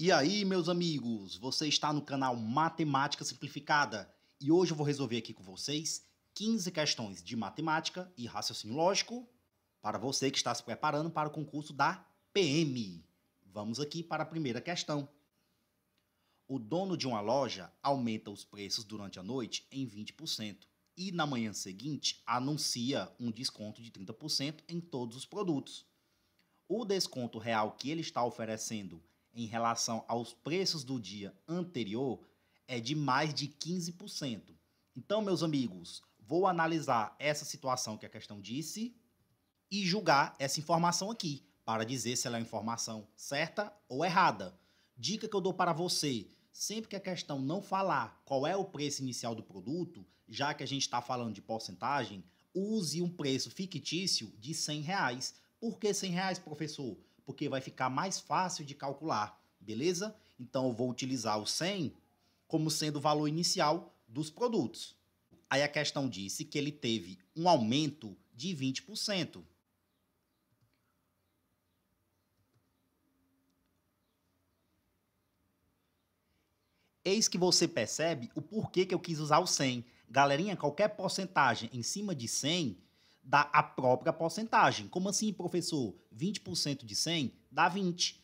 E aí, meus amigos, você está no canal Matemática Simplificada e hoje eu vou resolver aqui com vocês 15 questões de matemática e raciocínio lógico para você que está se preparando para o concurso da PM. Vamos aqui para a primeira questão. O dono de uma loja aumenta os preços durante a noite em 20% e na manhã seguinte anuncia um desconto de 30% em todos os produtos. O desconto real que ele está oferecendo em relação aos preços do dia anterior é de mais de 15%. Então, meus amigos, vou analisar essa situação que a questão disse e julgar essa informação aqui para dizer se ela é uma informação certa ou errada. Dica que eu dou para você: sempre que a questão não falar qual é o preço inicial do produto, já que a gente está falando de porcentagem, use um preço fictício de 100 reais. Por que 100 reais, professor? porque vai ficar mais fácil de calcular, beleza? Então eu vou utilizar o 100 como sendo o valor inicial dos produtos. Aí a questão disse que ele teve um aumento de 20%. Eis que você percebe o porquê que eu quis usar o 100. Galerinha, qualquer porcentagem em cima de 100 dá a própria porcentagem. Como assim, professor? 20% de 100 dá 20,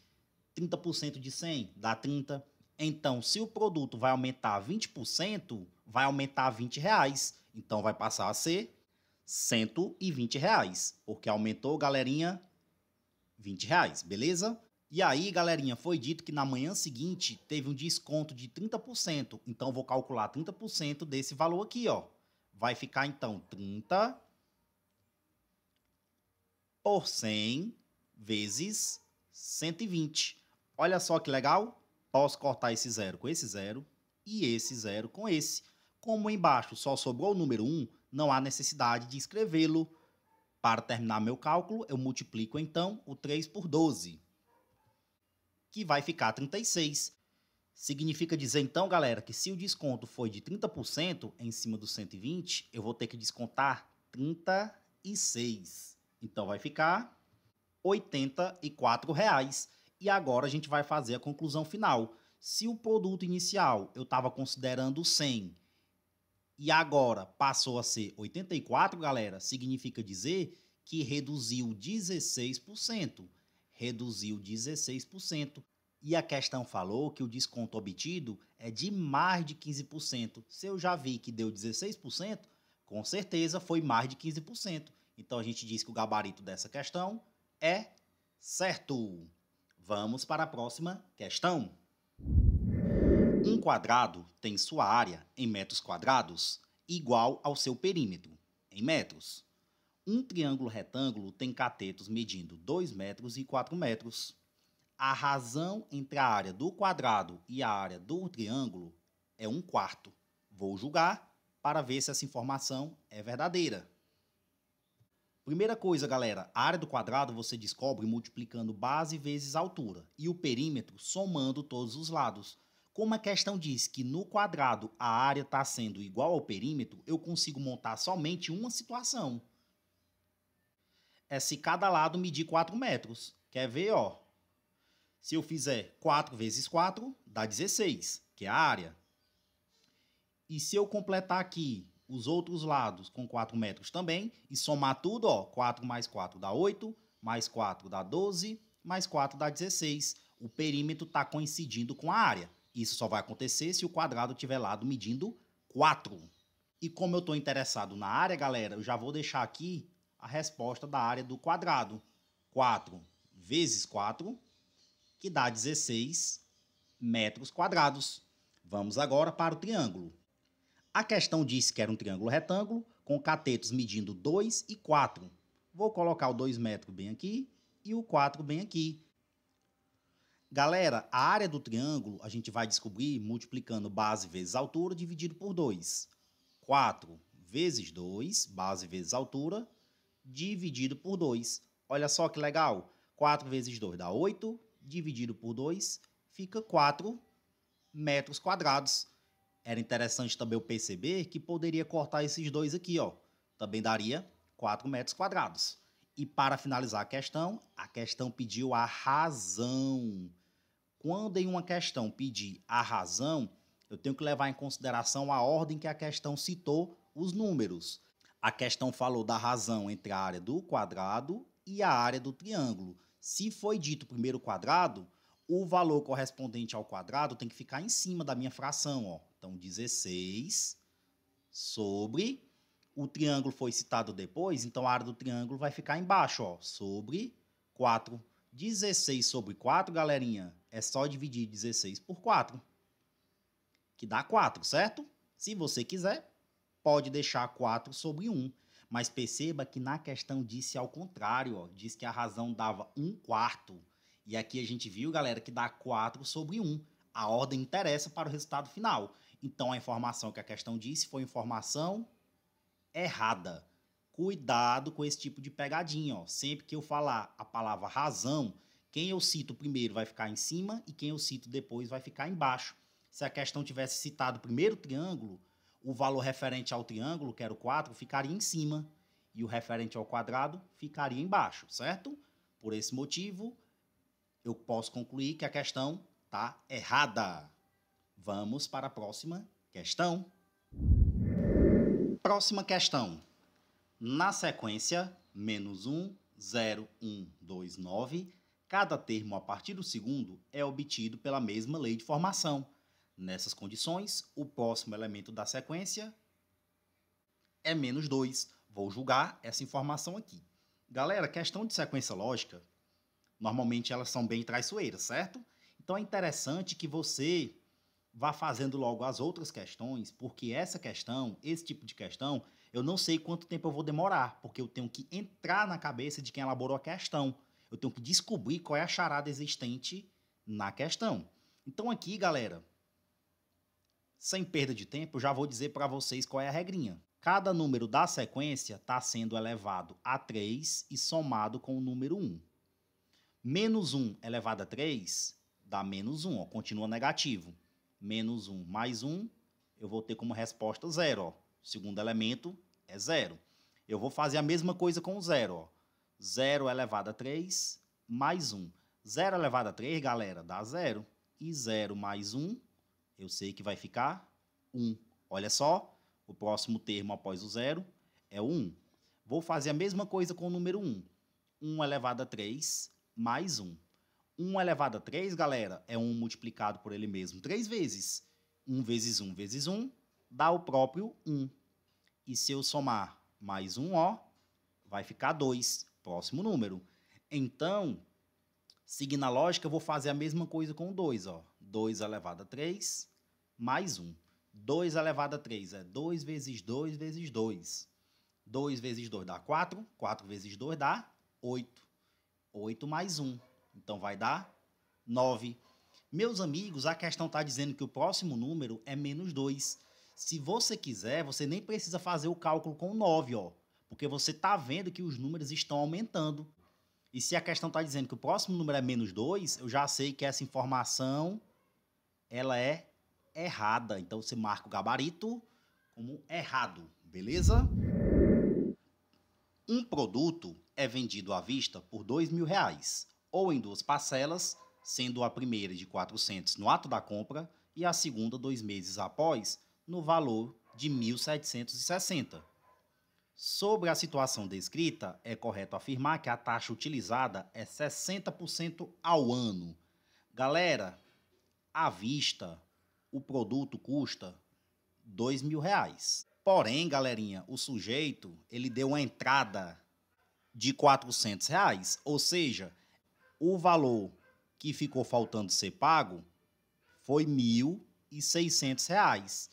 30% de 100 dá 30. Então, se o produto vai aumentar 20%, vai aumentar 20 reais. Então, vai passar a ser 120 reais, porque aumentou, galerinha, 20 reais, beleza? E aí, galerinha, foi dito que na manhã seguinte teve um desconto de 30%. Então, vou calcular 30% desse valor aqui, ó. Vai ficar, então, 30 por 100 vezes 120. Olha só que legal. Posso cortar esse zero com esse zero e esse zero com esse. Como embaixo só sobrou o número 1, não há necessidade de escrevê-lo. Para terminar meu cálculo, eu multiplico então o 3 por 12, que vai ficar 36. Significa dizer então, galera, que se o desconto foi de 30% em cima do 120, eu vou ter que descontar 36. Então vai ficar R$ 84,00. E agora a gente vai fazer a conclusão final. Se o produto inicial eu estava considerando 100 e agora passou a ser 84,00, galera, significa dizer que reduziu 16%. Reduziu 16%. E a questão falou que o desconto obtido é de mais de 15%. Se eu já vi que deu 16%, com certeza foi mais de 15%. Então a gente diz que o gabarito dessa questão é certo. Vamos para a próxima questão. Um quadrado tem sua área em metros quadrados igual ao seu perímetro, em metros. Um triângulo retângulo tem catetos medindo 2 metros e 4 metros. A razão entre a área do quadrado e a área do triângulo é um quarto. Vou julgar para ver se essa informação é verdadeira. Primeira coisa, galera, a área do quadrado você descobre multiplicando base vezes altura e o perímetro somando todos os lados. Como a questão diz que no quadrado a área está sendo igual ao perímetro, eu consigo montar somente uma situação. É se cada lado medir 4 metros. Quer ver, ó? Se eu fizer 4 vezes 4, dá 16, que é a área. E se eu completar aqui os outros lados com 4 metros também, e somar tudo, ó, 4 mais 4 dá 8, mais 4 dá 12, mais 4 dá 16. O perímetro está coincidindo com a área. Isso só vai acontecer se o quadrado tiver lado medindo 4. E como eu estou interessado na área, galera, eu já vou deixar aqui a resposta da área do quadrado. 4 vezes 4, que dá 16 metros quadrados. Vamos agora para o triângulo. A questão disse que era um triângulo retângulo com catetos medindo 2 e 4. Vou colocar o 2 metros bem aqui e o 4 bem aqui. Galera, a área do triângulo a gente vai descobrir multiplicando base vezes altura dividido por 2. 4 vezes 2, base vezes altura, dividido por 2. Olha só que legal. 4 vezes 2 dá 8, dividido por 2 fica 4 metros quadrados era interessante também eu perceber que poderia cortar esses dois aqui, ó. Também daria 4 metros quadrados. E para finalizar a questão, a questão pediu a razão. Quando em uma questão pedir a razão, eu tenho que levar em consideração a ordem que a questão citou os números. A questão falou da razão entre a área do quadrado e a área do triângulo. Se foi dito primeiro quadrado, o valor correspondente ao quadrado tem que ficar em cima da minha fração. Ó. Então, 16 sobre. O triângulo foi citado depois, então a área do triângulo vai ficar embaixo, ó, sobre 4. 16 sobre 4, galerinha, é só dividir 16 por 4, que dá 4, certo? Se você quiser, pode deixar 4 sobre 1. Mas perceba que na questão disse ao contrário, ó, diz que a razão dava 1 quarto. E aqui a gente viu, galera, que dá 4 sobre 1. A ordem interessa para o resultado final. Então a informação que a questão disse foi informação errada. Cuidado com esse tipo de pegadinha, ó. Sempre que eu falar a palavra razão, quem eu cito primeiro vai ficar em cima e quem eu cito depois vai ficar embaixo. Se a questão tivesse citado primeiro o triângulo, o valor referente ao triângulo, que era o 4, ficaria em cima e o referente ao quadrado ficaria embaixo, certo? Por esse motivo, eu posso concluir que a questão está errada. Vamos para a próxima questão. Próxima questão. Na sequência, menos 1, 0, 1, 2, 9, cada termo a partir do segundo é obtido pela mesma lei de formação. Nessas condições, o próximo elemento da sequência é menos 2. Vou julgar essa informação aqui. Galera, questão de sequência lógica Normalmente elas são bem traiçoeiras, certo? Então é interessante que você vá fazendo logo as outras questões, porque essa questão, esse tipo de questão, eu não sei quanto tempo eu vou demorar, porque eu tenho que entrar na cabeça de quem elaborou a questão. Eu tenho que descobrir qual é a charada existente na questão. Então aqui, galera, sem perda de tempo, eu já vou dizer para vocês qual é a regrinha. Cada número da sequência está sendo elevado a 3 e somado com o número 1. Menos 1 elevado a 3 dá menos 1, ó, continua negativo. Menos 1 mais 1, eu vou ter como resposta 0. Ó. O segundo elemento é 0. Eu vou fazer a mesma coisa com o 0. 0 elevado a 3 mais 1. 0 elevado a 3, galera, dá 0. E 0 mais 1, eu sei que vai ficar 1. Olha só, o próximo termo após o 0 é o 1. Vou fazer a mesma coisa com o número 1. 1 elevado a 3 mais 1. 1 elevado a 3, galera, é 1 multiplicado por ele mesmo 3 vezes. 1 vezes 1 vezes 1 dá o próprio 1. E se eu somar mais 1, ó, vai ficar 2, próximo número. Então, seguindo a lógica, eu vou fazer a mesma coisa com 2, ó. 2 elevado a 3 mais 1. 2 elevado a 3 é 2 vezes 2 vezes 2. 2 vezes 2 dá 4, 4 vezes 2 dá 8. 8 mais 1. Então vai dar 9. Meus amigos, a questão está dizendo que o próximo número é menos 2. Se você quiser, você nem precisa fazer o cálculo com 9, ó, porque você está vendo que os números estão aumentando. E se a questão está dizendo que o próximo número é menos 2, eu já sei que essa informação ela é errada. Então você marca o gabarito como errado, beleza? Um produto é vendido à vista por R$ mil reais, ou em duas parcelas, sendo a primeira de 400 no ato da compra e a segunda dois meses após, no valor de 1.760. Sobre a situação descrita, é correto afirmar que a taxa utilizada é 60% ao ano. Galera, à vista, o produto custa R$ 2 mil reais. Porém, galerinha, o sujeito ele deu uma entrada de 400 reais, ou seja, o valor que ficou faltando ser pago foi R$ 1.600. Reais.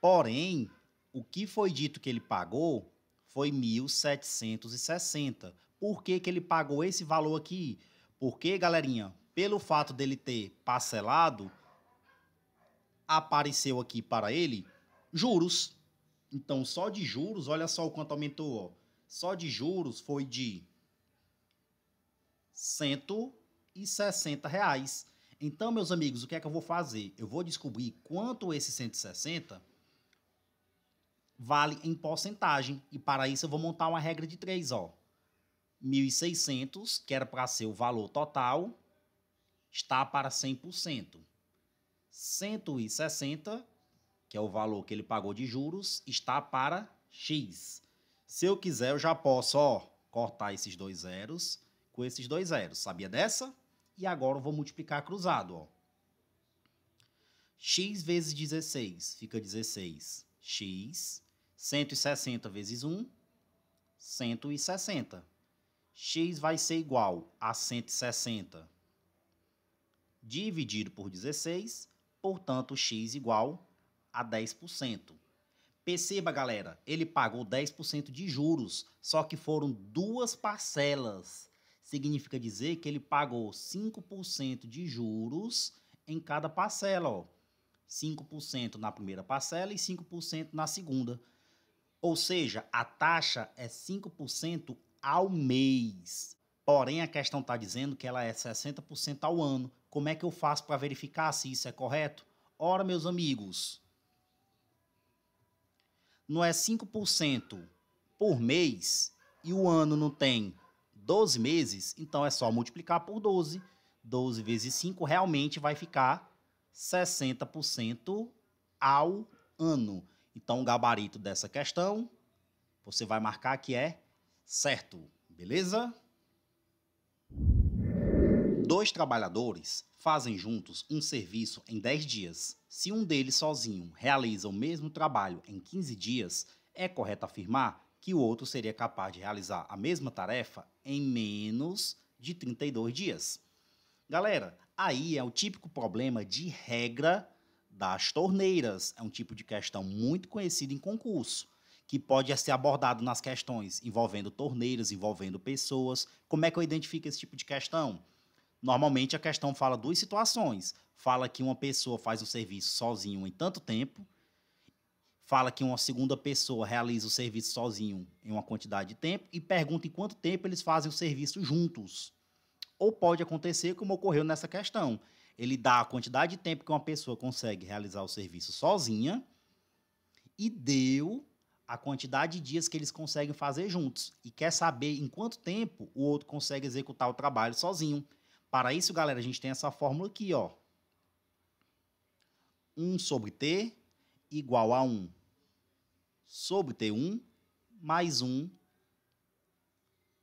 Porém, o que foi dito que ele pagou foi R$ 1.760. Por que, que ele pagou esse valor aqui? Porque, galerinha, pelo fato dele ter parcelado, apareceu aqui para ele juros. Então, só de juros, olha só o quanto aumentou, ó só de juros foi de 160 reais. Então, meus amigos, o que é que eu vou fazer? Eu vou descobrir quanto esse 160 vale em porcentagem. E para isso eu vou montar uma regra de 3, ó. 1.600, que era para ser o valor total, está para 100%. 160, que é o valor que ele pagou de juros, está para X. Se eu quiser, eu já posso, ó, cortar esses dois zeros com esses dois zeros. Sabia dessa? E agora eu vou multiplicar cruzado, ó. x vezes 16 fica 16. x, 160 vezes 1, 160. x vai ser igual a 160 dividido por 16, portanto, x igual a 10%. Perceba, galera, ele pagou 10% de juros, só que foram duas parcelas. Significa dizer que ele pagou 5% de juros em cada parcela, ó. 5% na primeira parcela e 5% na segunda. Ou seja, a taxa é 5% ao mês. Porém, a questão está dizendo que ela é 60% ao ano. Como é que eu faço para verificar se isso é correto? Ora, meus amigos, não é 5% por mês e o ano não tem 12 meses, então é só multiplicar por 12. 12 vezes 5 realmente vai ficar 60% ao ano. Então, o gabarito dessa questão, você vai marcar que é certo, beleza? dois trabalhadores fazem juntos um serviço em 10 dias, se um deles sozinho realiza o mesmo trabalho em 15 dias, é correto afirmar que o outro seria capaz de realizar a mesma tarefa em menos de 32 dias. Galera, aí é o típico problema de regra das torneiras. É um tipo de questão muito conhecida em concurso, que pode ser abordado nas questões envolvendo torneiras, envolvendo pessoas. Como é que eu identifico esse tipo de questão? Normalmente a questão fala duas situações. Fala que uma pessoa faz o serviço sozinho em tanto tempo, fala que uma segunda pessoa realiza o serviço sozinho em uma quantidade de tempo e pergunta em quanto tempo eles fazem o serviço juntos. Ou pode acontecer como ocorreu nessa questão. Ele dá a quantidade de tempo que uma pessoa consegue realizar o serviço sozinha e deu a quantidade de dias que eles conseguem fazer juntos e quer saber em quanto tempo o outro consegue executar o trabalho sozinho. Para isso, galera, a gente tem essa fórmula aqui, ó. 1 sobre t igual a 1 sobre t1 mais 1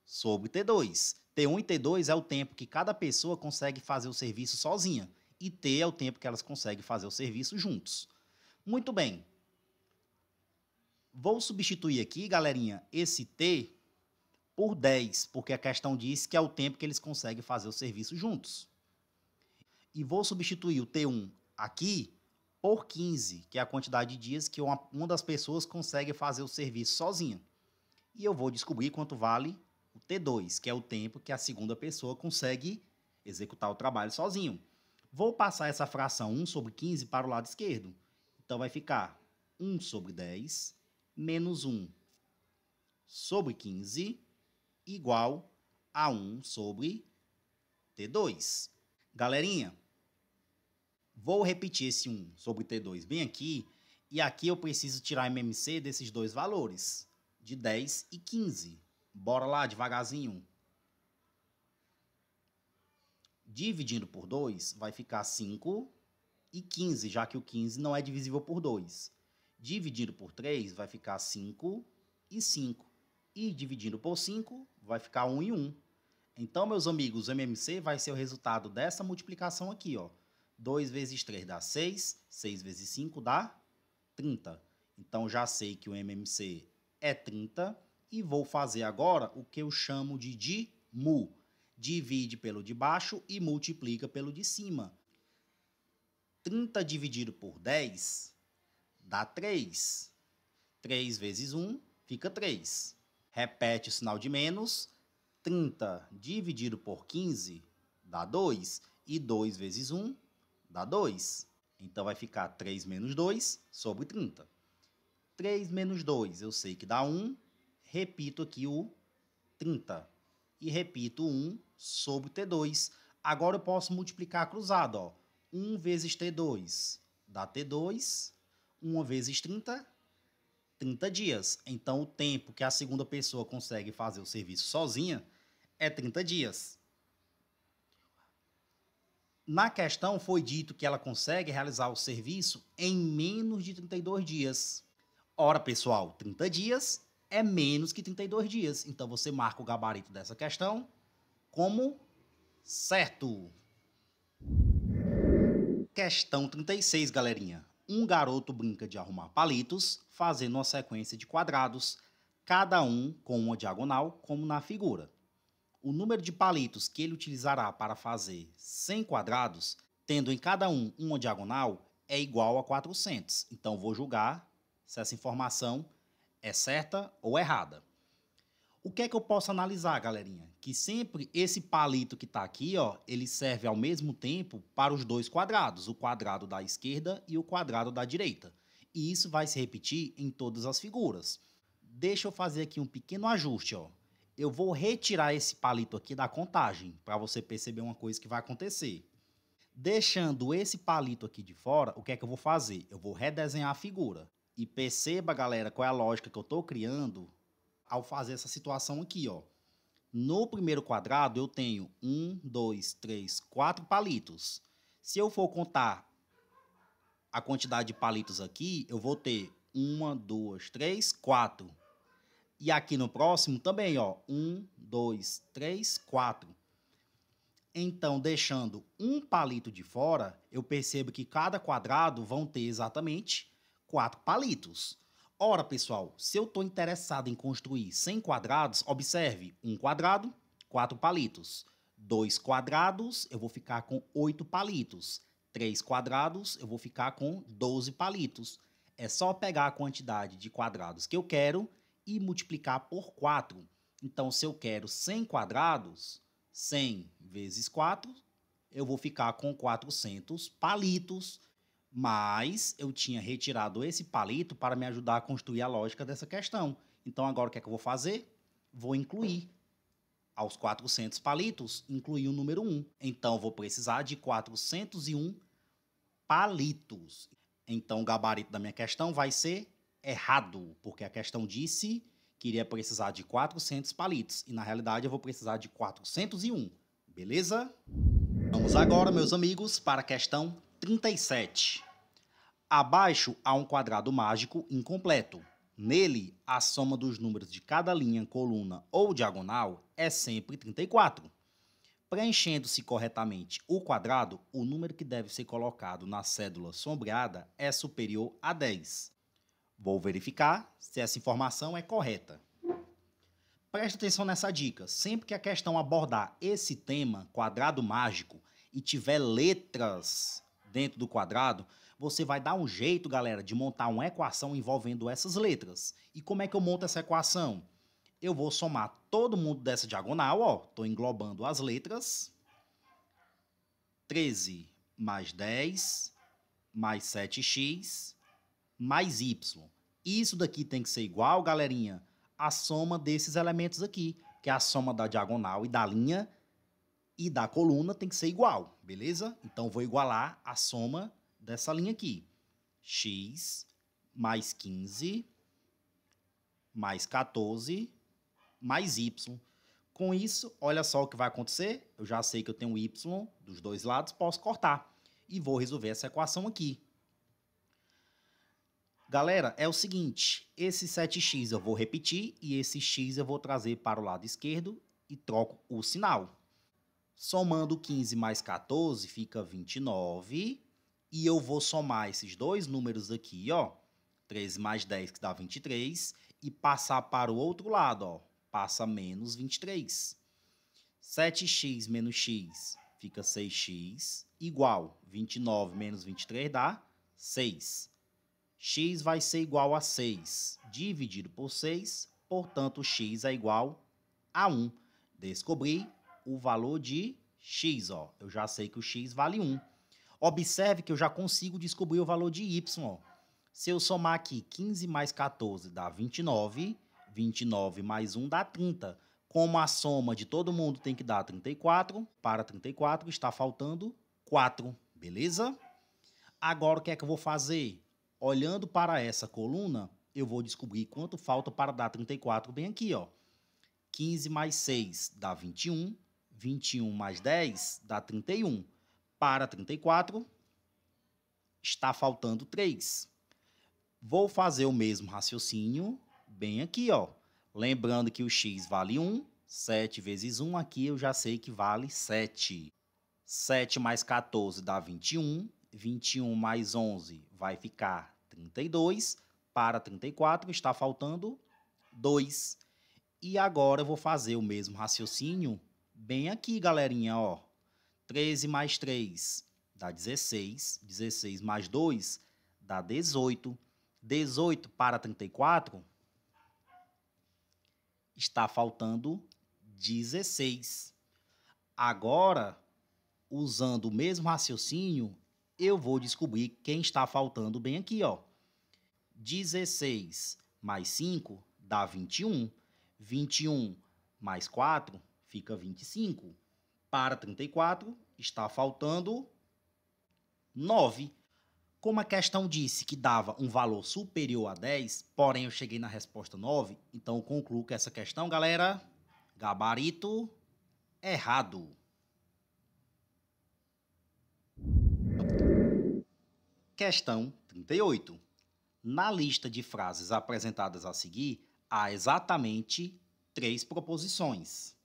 sobre t2. T1 e T2 é o tempo que cada pessoa consegue fazer o serviço sozinha, e T é o tempo que elas conseguem fazer o serviço juntos. Muito bem. Vou substituir aqui, galerinha, esse T por 10, porque a questão diz que é o tempo que eles conseguem fazer o serviço juntos. E vou substituir o T1 aqui por 15, que é a quantidade de dias que uma, uma das pessoas consegue fazer o serviço sozinha. E eu vou descobrir quanto vale o T2, que é o tempo que a segunda pessoa consegue executar o trabalho sozinho. Vou passar essa fração 1 sobre 15 para o lado esquerdo. Então vai ficar 1 sobre 10 menos 1 sobre 15 igual a 1 sobre T2. Galerinha, vou repetir esse 1 sobre T2 bem aqui, e aqui eu preciso tirar MMC desses dois valores, de 10 e 15. Bora lá, devagarzinho. Dividindo por 2 vai ficar 5 e 15, já que o 15 não é divisível por 2. Dividindo por 3 vai ficar 5 e 5. E dividindo por 5 vai ficar 1 em 1. Então, meus amigos, o MMC vai ser o resultado dessa multiplicação aqui, ó. 2 vezes 3 dá 6, 6 vezes 5 dá 30. Então, já sei que o MMC é 30 e vou fazer agora o que eu chamo de DIMU. Divide pelo de baixo e multiplica pelo de cima. 30 dividido por 10 dá 3. 3 vezes 1 fica 3. Repete o sinal de menos. 30 dividido por 15 dá 2. E 2 vezes 1 dá 2. Então vai ficar 3 menos 2 sobre 30. 3 menos 2 eu sei que dá 1. Repito aqui o 30. E repito 1 sobre T2. Agora eu posso multiplicar cruzado. Ó. 1 vezes T2 dá T2. 1 vezes 30 30 dias. Então, o tempo que a segunda pessoa consegue fazer o serviço sozinha é 30 dias. Na questão, foi dito que ela consegue realizar o serviço em menos de 32 dias. Ora, pessoal, 30 dias é menos que 32 dias. Então, você marca o gabarito dessa questão como certo. Questão 36, galerinha um garoto brinca de arrumar palitos, fazendo uma sequência de quadrados, cada um com uma diagonal, como na figura. O número de palitos que ele utilizará para fazer 100 quadrados, tendo em cada um uma diagonal, é igual a 400. Então vou julgar se essa informação é certa ou errada. O que é que eu posso analisar, galerinha? Que sempre esse palito que está aqui, ó, ele serve ao mesmo tempo para os dois quadrados, o quadrado da esquerda e o quadrado da direita. E isso vai se repetir em todas as figuras. Deixa eu fazer aqui um pequeno ajuste, ó. Eu vou retirar esse palito aqui da contagem, para você perceber uma coisa que vai acontecer. Deixando esse palito aqui de fora, o que é que eu vou fazer? Eu vou redesenhar a figura. E perceba, galera, qual é a lógica que eu estou criando ao fazer essa situação aqui, ó. No primeiro quadrado, eu tenho um, dois, três, quatro palitos. Se eu for contar a quantidade de palitos aqui, eu vou ter uma, duas, três, quatro. E aqui no próximo também, ó. Um, dois, três, quatro. Então, deixando um palito de fora, eu percebo que cada quadrado vão ter exatamente quatro palitos. Ora, pessoal, se eu estou interessado em construir 100 quadrados, observe, um quadrado, quatro palitos. Dois quadrados, eu vou ficar com oito palitos. Três quadrados, eu vou ficar com 12 palitos. É só pegar a quantidade de quadrados que eu quero e multiplicar por 4. Então, se eu quero 100 quadrados, 100 vezes 4, eu vou ficar com 400 palitos mas eu tinha retirado esse palito para me ajudar a construir a lógica dessa questão. Então agora o que é que eu vou fazer? Vou incluir aos 400 palitos, incluir o número 1. Então eu vou precisar de 401 palitos. Então o gabarito da minha questão vai ser errado, porque a questão disse que iria precisar de 400 palitos e na realidade eu vou precisar de 401, beleza? Vamos agora, meus amigos, para a questão 37. Abaixo há um quadrado mágico incompleto. Nele, a soma dos números de cada linha, coluna ou diagonal é sempre 34. Preenchendo-se corretamente o quadrado, o número que deve ser colocado na cédula sombreada é superior a 10. Vou verificar se essa informação é correta. Preste atenção nessa dica. Sempre que a questão abordar esse tema, quadrado mágico, e tiver letras dentro do quadrado, você vai dar um jeito, galera, de montar uma equação envolvendo essas letras. E como é que eu monto essa equação? Eu vou somar todo mundo dessa diagonal, ó, tô englobando as letras. 13 mais 10 mais 7x mais y. Isso daqui tem que ser igual, galerinha, à soma desses elementos aqui, que é a soma da diagonal e da linha e da coluna tem que ser igual, beleza? Então, vou igualar a soma dessa linha aqui. X mais 15 mais 14 mais Y. Com isso, olha só o que vai acontecer. Eu já sei que eu tenho Y dos dois lados, posso cortar. E vou resolver essa equação aqui. Galera, é o seguinte, esse 7x eu vou repetir e esse x eu vou trazer para o lado esquerdo e troco o sinal. Somando 15 mais 14 fica 29 e eu vou somar esses dois números aqui, ó. 13 mais 10, que dá 23. E passar para o outro lado, ó. Passa menos 23. 7x menos x fica 6x igual 29 menos 23 dá 6. x vai ser igual a 6 dividido por 6, portanto x é igual a 1. Descobri o valor de x, ó. Eu já sei que o x vale 1. Observe que eu já consigo descobrir o valor de Y. Se eu somar aqui 15 mais 14 dá 29, 29 mais 1 dá 30. Como a soma de todo mundo tem que dar 34, para 34 está faltando 4, beleza? Agora o que é que eu vou fazer? Olhando para essa coluna, eu vou descobrir quanto falta para dar 34 bem aqui, ó. 15 mais 6 dá 21, 21 mais 10 dá 31. Para 34, está faltando 3. Vou fazer o mesmo raciocínio bem aqui, ó. Lembrando que o x vale 1, 7 vezes 1 aqui eu já sei que vale 7. 7 mais 14 dá 21, 21 mais 11 vai ficar 32, para 34 está faltando 2. E agora eu vou fazer o mesmo raciocínio bem aqui, galerinha, ó. 13 mais 3 dá 16. 16 mais 2 dá 18. 18 para 34 está faltando 16. Agora, usando o mesmo raciocínio, eu vou descobrir quem está faltando bem aqui, ó. 16 mais 5 dá 21. 21 mais 4 fica 25. Para 34, está faltando 9. Como a questão disse que dava um valor superior a 10, porém eu cheguei na resposta 9, então eu concluo que essa questão, galera, gabarito errado. Questão 38. Na lista de frases apresentadas a seguir, há exatamente três proposições.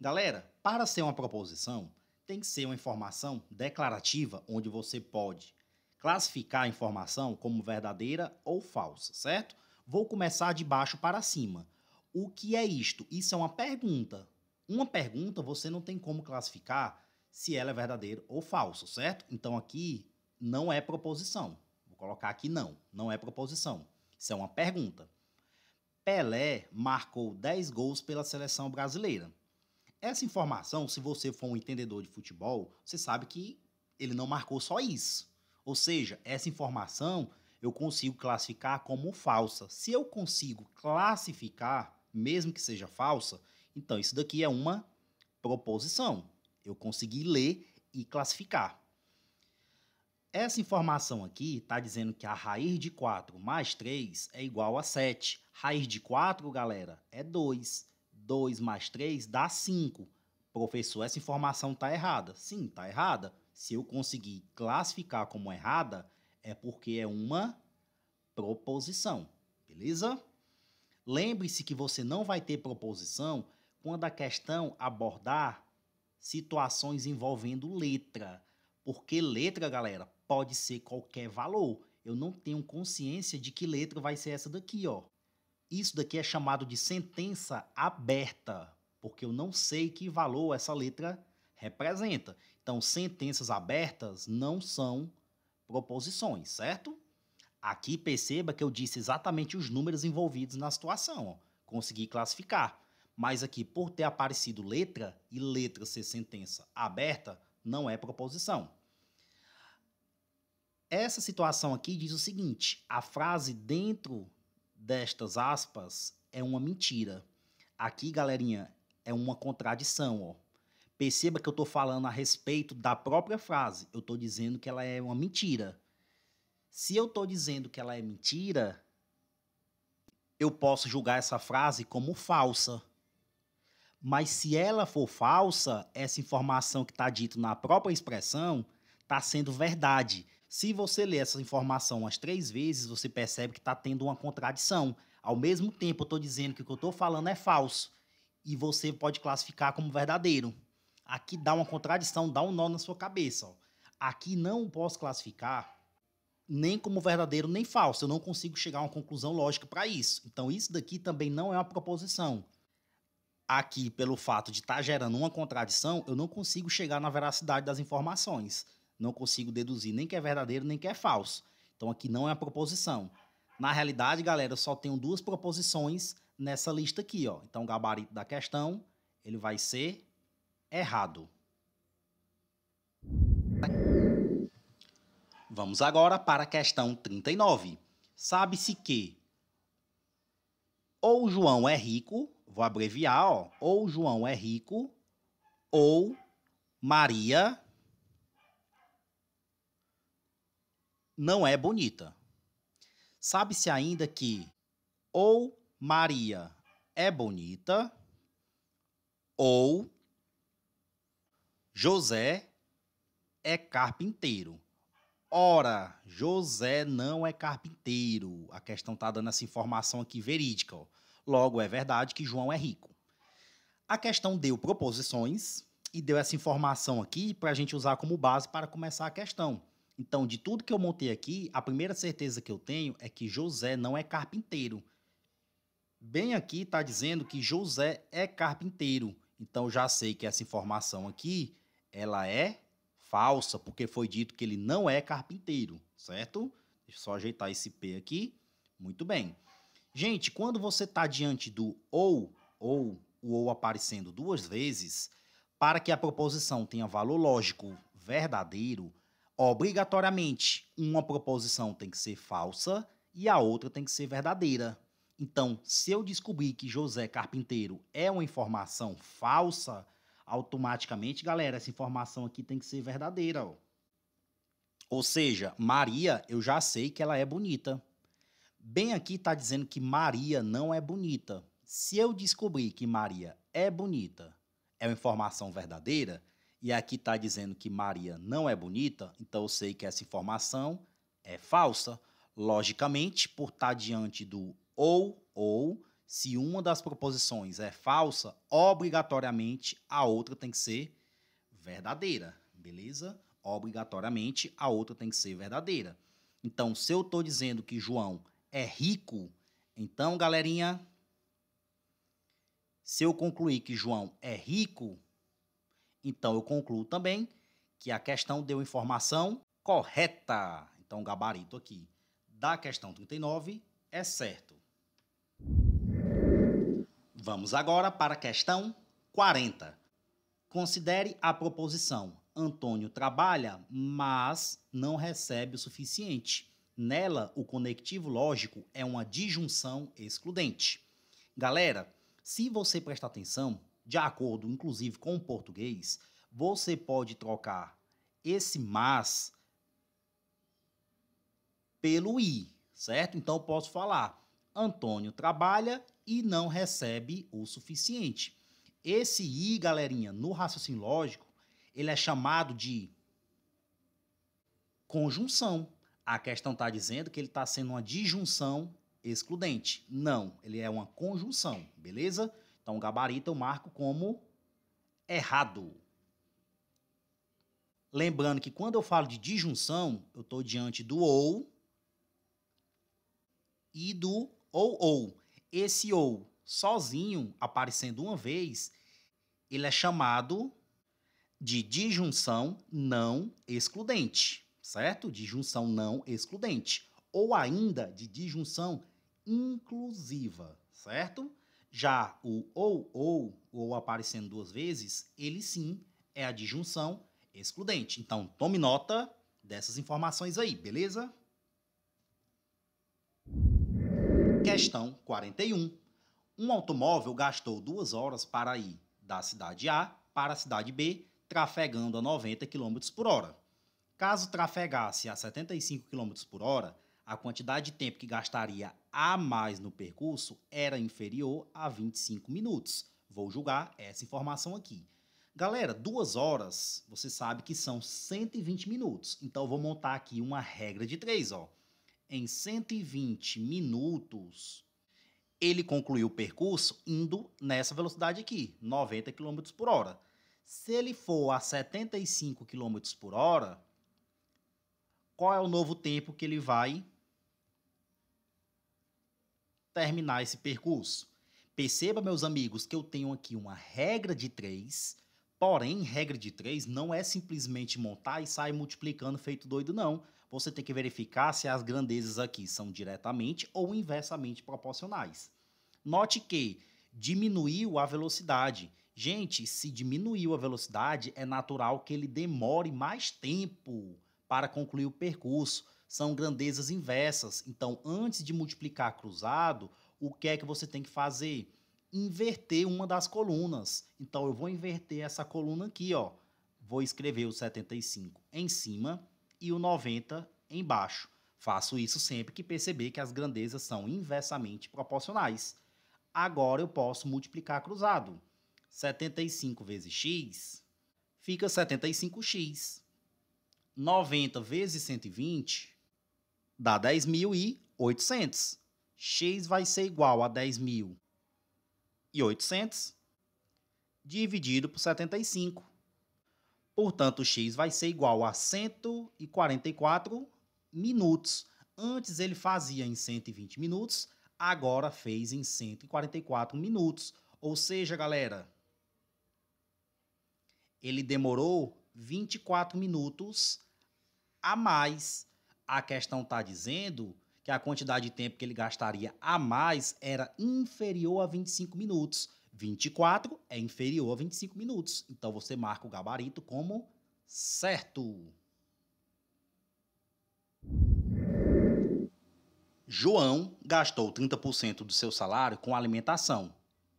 Galera, para ser uma proposição, tem que ser uma informação declarativa onde você pode classificar a informação como verdadeira ou falsa, certo? Vou começar de baixo para cima. O que é isto? Isso é uma pergunta. Uma pergunta você não tem como classificar se ela é verdadeira ou falsa, certo? Então aqui não é proposição. Vou colocar aqui não, não é proposição. Isso é uma pergunta. Pelé marcou 10 gols pela seleção brasileira. Essa informação, se você for um entendedor de futebol, você sabe que ele não marcou só isso. Ou seja, essa informação eu consigo classificar como falsa. Se eu consigo classificar, mesmo que seja falsa, então isso daqui é uma proposição. Eu consegui ler e classificar. Essa informação aqui está dizendo que a raiz de 4 mais 3 é igual a 7. Raiz de 4, galera, é 2. 2 mais 3 dá 5. Professor, essa informação está errada. Sim, está errada. Se eu conseguir classificar como errada, é porque é uma proposição, beleza? Lembre-se que você não vai ter proposição quando a questão abordar situações envolvendo letra. Porque letra, galera, pode ser qualquer valor. Eu não tenho consciência de que letra vai ser essa daqui, ó. Isso daqui é chamado de sentença aberta, porque eu não sei que valor essa letra representa. Então, sentenças abertas não são proposições, certo? Aqui perceba que eu disse exatamente os números envolvidos na situação, ó. consegui classificar. Mas aqui, por ter aparecido letra e letra ser sentença aberta, não é proposição. Essa situação aqui diz o seguinte: a frase dentro destas aspas é uma mentira. Aqui, galerinha, é uma contradição, ó. Perceba que eu estou falando a respeito da própria frase. Eu estou dizendo que ela é uma mentira. Se eu estou dizendo que ela é mentira, eu posso julgar essa frase como falsa. Mas se ela for falsa, essa informação que está dito na própria expressão está sendo verdade. Se você lê essa informação umas três vezes, você percebe que está tendo uma contradição. Ao mesmo tempo, eu estou dizendo que o que eu estou falando é falso e você pode classificar como verdadeiro. Aqui dá uma contradição, dá um nó na sua cabeça. Ó. Aqui não posso classificar nem como verdadeiro nem falso. Eu não consigo chegar a uma conclusão lógica para isso. Então, isso daqui também não é uma proposição. Aqui, pelo fato de estar tá gerando uma contradição, eu não consigo chegar na veracidade das informações não consigo deduzir nem que é verdadeiro nem que é falso. Então aqui não é a proposição. Na realidade, galera, eu só tenho duas proposições nessa lista aqui, ó. Então o gabarito da questão, ele vai ser errado. Vamos agora para a questão 39. Sabe-se que ou João é rico, vou abreviar, ó, ou João é rico, ou Maria não é bonita. Sabe-se ainda que ou Maria é bonita ou José é carpinteiro. Ora, José não é carpinteiro. A questão está dando essa informação aqui verídica. Ó. Logo, é verdade que João é rico. A questão deu proposições e deu essa informação aqui para a gente usar como base para começar a questão. Então, de tudo que eu montei aqui, a primeira certeza que eu tenho é que José não é carpinteiro. Bem aqui está dizendo que José é carpinteiro. Então, já sei que essa informação aqui, ela é falsa, porque foi dito que ele não é carpinteiro, certo? Deixa eu só ajeitar esse P aqui. Muito bem. Gente, quando você está diante do ou, ou, o ou aparecendo duas vezes, para que a proposição tenha valor lógico verdadeiro, obrigatoriamente, uma proposição tem que ser falsa e a outra tem que ser verdadeira. Então, se eu descobrir que José Carpinteiro é uma informação falsa, automaticamente, galera, essa informação aqui tem que ser verdadeira. Ó. Ou seja, Maria, eu já sei que ela é bonita. Bem aqui está dizendo que Maria não é bonita. Se eu descobrir que Maria é bonita, é uma informação verdadeira, e aqui está dizendo que Maria não é bonita, então eu sei que essa informação é falsa. Logicamente, por estar tá diante do ou ou, se uma das proposições é falsa, obrigatoriamente a outra tem que ser verdadeira, beleza? Obrigatoriamente a outra tem que ser verdadeira. Então, se eu estou dizendo que João é rico, então, galerinha, se eu concluir que João é rico, então eu concluo também que a questão deu informação correta. Então o gabarito aqui da questão 39 é certo. Vamos agora para a questão 40. Considere a proposição Antônio trabalha, mas não recebe o suficiente. Nela, o conectivo lógico é uma disjunção excludente. Galera, se você prestar atenção, de acordo, inclusive, com o português, você pode trocar esse mas pelo i, certo? Então eu posso falar: Antônio trabalha e não recebe o suficiente. Esse i, galerinha, no raciocínio lógico, ele é chamado de conjunção. A questão está dizendo que ele está sendo uma disjunção excludente. Não, ele é uma conjunção, beleza? Então, o gabarito eu marco como errado. Lembrando que quando eu falo de disjunção, eu estou diante do ou e do ou ou. Esse ou sozinho aparecendo uma vez, ele é chamado de disjunção não excludente, certo? Disjunção não excludente. Ou ainda de disjunção inclusiva, certo? Já o ou ou ou aparecendo duas vezes, ele sim é a disjunção excludente. Então tome nota dessas informações aí, beleza? Questão 41. Um automóvel gastou duas horas para ir da cidade A para a cidade B, trafegando a 90 km por hora. Caso trafegasse a 75 km por hora, a quantidade de tempo que gastaria a mais no percurso era inferior a 25 minutos. Vou julgar essa informação aqui. Galera, duas horas, você sabe que são 120 minutos. Então eu vou montar aqui uma regra de três, ó. Em 120 minutos, ele concluiu o percurso indo nessa velocidade aqui, 90 km por hora. Se ele for a 75 km por hora, qual é o novo tempo que ele vai terminar esse percurso. Perceba, meus amigos, que eu tenho aqui uma regra de três. porém, regra de três não é simplesmente montar e sair multiplicando feito doido, não. Você tem que verificar se as grandezas aqui são diretamente ou inversamente proporcionais. Note que diminuiu a velocidade. Gente, se diminuiu a velocidade, é natural que ele demore mais tempo para concluir o percurso são grandezas inversas. Então, antes de multiplicar cruzado, o que é que você tem que fazer? Inverter uma das colunas. Então, eu vou inverter essa coluna aqui, ó. Vou escrever o 75 em cima e o 90 embaixo. Faço isso sempre que perceber que as grandezas são inversamente proporcionais. Agora eu posso multiplicar cruzado. 75 vezes x fica 75x. 90 vezes 120 dá 10.800. x vai ser igual a 10.800 dividido por 75. Portanto, x vai ser igual a 144 minutos. Antes ele fazia em 120 minutos, agora fez em 144 minutos. Ou seja, galera, ele demorou 24 minutos a mais a questão está dizendo que a quantidade de tempo que ele gastaria a mais era inferior a 25 minutos. 24 é inferior a 25 minutos. Então você marca o gabarito como certo. João gastou 30% do seu salário com alimentação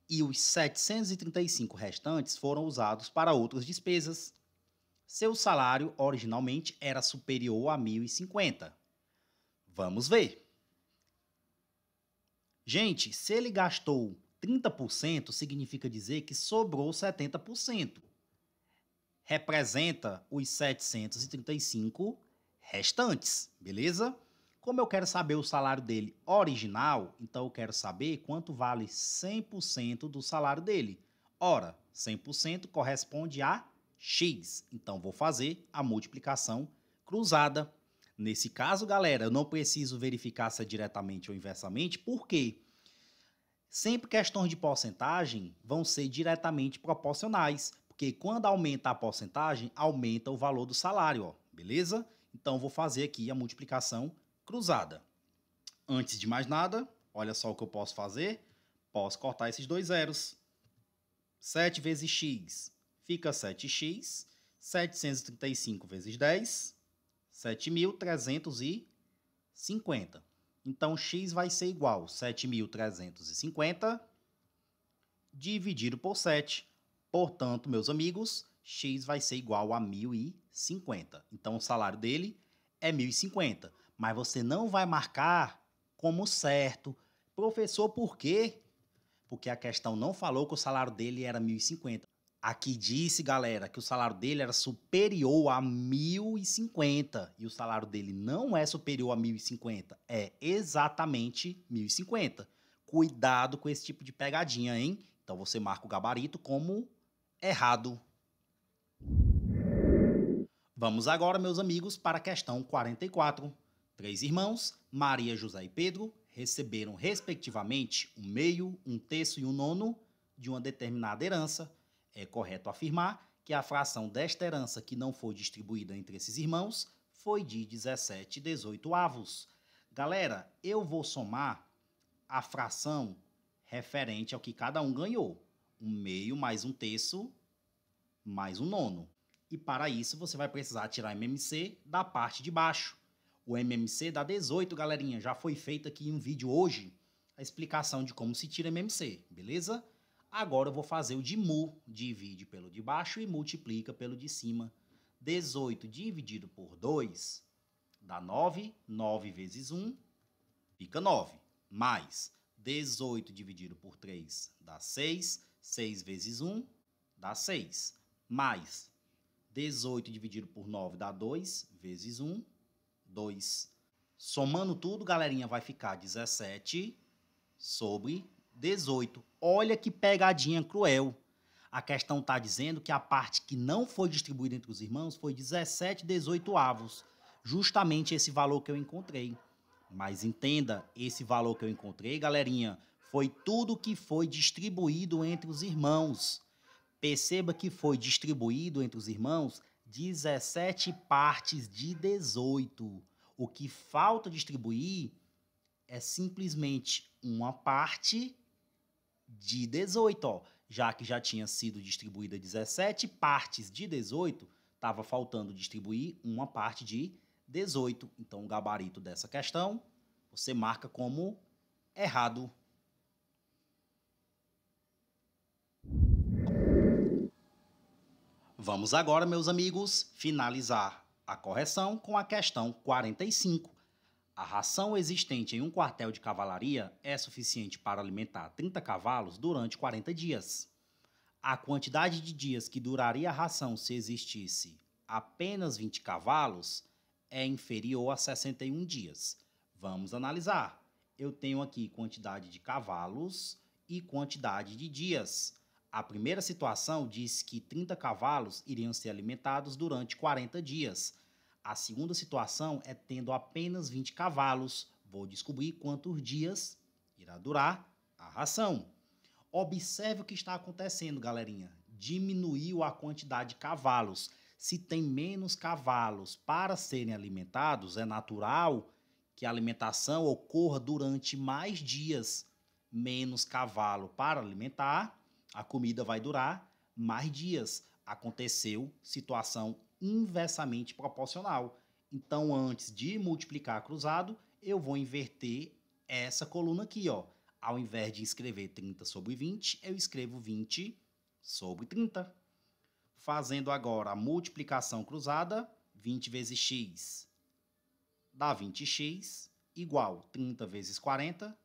e os 735 restantes foram usados para outras despesas. Seu salário originalmente era superior a 1.050. Vamos ver. Gente, se ele gastou 30%, significa dizer que sobrou 70%. Representa os 735 restantes, beleza? Como eu quero saber o salário dele original, então eu quero saber quanto vale 100% do salário dele. Ora, 100% corresponde a x. Então, vou fazer a multiplicação cruzada. Nesse caso, galera, eu não preciso verificar se é diretamente ou inversamente, porque sempre questões de porcentagem vão ser diretamente proporcionais, porque quando aumenta a porcentagem, aumenta o valor do salário, ó, beleza? Então, vou fazer aqui a multiplicação cruzada. Antes de mais nada, olha só o que eu posso fazer. Posso cortar esses dois zeros. 7 vezes x fica 7x, 735 vezes 10, 7.350. Então, x vai ser igual a 7.350 dividido por 7. Portanto, meus amigos, x vai ser igual a 1.050. Então, o salário dele é 1.050. Mas você não vai marcar como certo. Professor, por quê? Porque a questão não falou que o salário dele era 1.050. Aqui disse, galera, que o salário dele era superior a 1.050. E o salário dele não é superior a 1.050, é exatamente 1.050. Cuidado com esse tipo de pegadinha, hein? Então você marca o gabarito como errado. Vamos agora, meus amigos, para a questão 44. Três irmãos, Maria, José e Pedro, receberam, respectivamente, um meio, um terço e um nono de uma determinada herança é correto afirmar que a fração desta herança que não foi distribuída entre esses irmãos foi de 17 18 avos. Galera, eu vou somar a fração referente ao que cada um ganhou. Um meio mais um terço mais um nono. E para isso você vai precisar tirar MMC da parte de baixo. O MMC dá 18, galerinha. Já foi feito aqui um vídeo hoje a explicação de como se tira MMC, beleza? Agora eu vou fazer o de mu, divide pelo de baixo e multiplica pelo de cima. 18 dividido por 2 dá 9, 9 vezes 1 fica 9, mais 18 dividido por 3 dá 6, 6 vezes 1 dá 6, mais 18 dividido por 9 dá 2, vezes 1, 2. Somando tudo, galerinha, vai ficar 17 sobre 18. Olha que pegadinha cruel. A questão está dizendo que a parte que não foi distribuída entre os irmãos foi 17 18 avos, justamente esse valor que eu encontrei. Mas entenda, esse valor que eu encontrei, galerinha, foi tudo que foi distribuído entre os irmãos. Perceba que foi distribuído entre os irmãos 17 partes de 18. O que falta distribuir é simplesmente uma parte de 18, ó, já que já tinha sido distribuída 17 partes de 18, estava faltando distribuir uma parte de 18. Então, o gabarito dessa questão você marca como errado. Vamos agora, meus amigos, finalizar a correção com a questão 45 a ração existente em um quartel de cavalaria é suficiente para alimentar 30 cavalos durante 40 dias. A quantidade de dias que duraria a ração se existisse apenas 20 cavalos é inferior a 61 dias. Vamos analisar. Eu tenho aqui quantidade de cavalos e quantidade de dias. A primeira situação diz que 30 cavalos iriam ser alimentados durante 40 dias. A segunda situação é tendo apenas 20 cavalos, vou descobrir quantos dias irá durar a ração. Observe o que está acontecendo, galerinha. Diminuiu a quantidade de cavalos. Se tem menos cavalos para serem alimentados, é natural que a alimentação ocorra durante mais dias. Menos cavalo para alimentar, a comida vai durar mais dias. Aconteceu situação inversamente proporcional. Então, antes de multiplicar cruzado, eu vou inverter essa coluna aqui, ó. Ao invés de escrever 30 sobre 20, eu escrevo 20 sobre 30. Fazendo agora a multiplicação cruzada, 20 vezes x dá 20x, igual 30 vezes 40,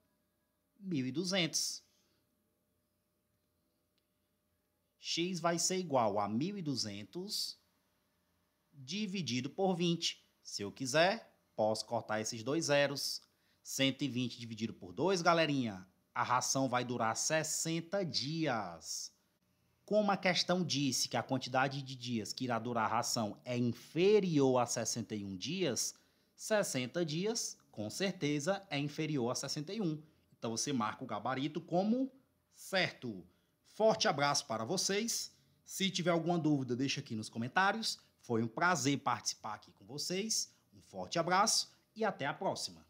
1.200. x vai ser igual a 1.200 dividido por 20. Se eu quiser, posso cortar esses dois zeros. 120 dividido por 2, galerinha, a ração vai durar 60 dias. Como a questão disse que a quantidade de dias que irá durar a ração é inferior a 61 dias, 60 dias, com certeza, é inferior a 61. Então você marca o gabarito como certo. Forte abraço para vocês. Se tiver alguma dúvida, deixa aqui nos comentários. Foi um prazer participar aqui com vocês. Um forte abraço e até a próxima.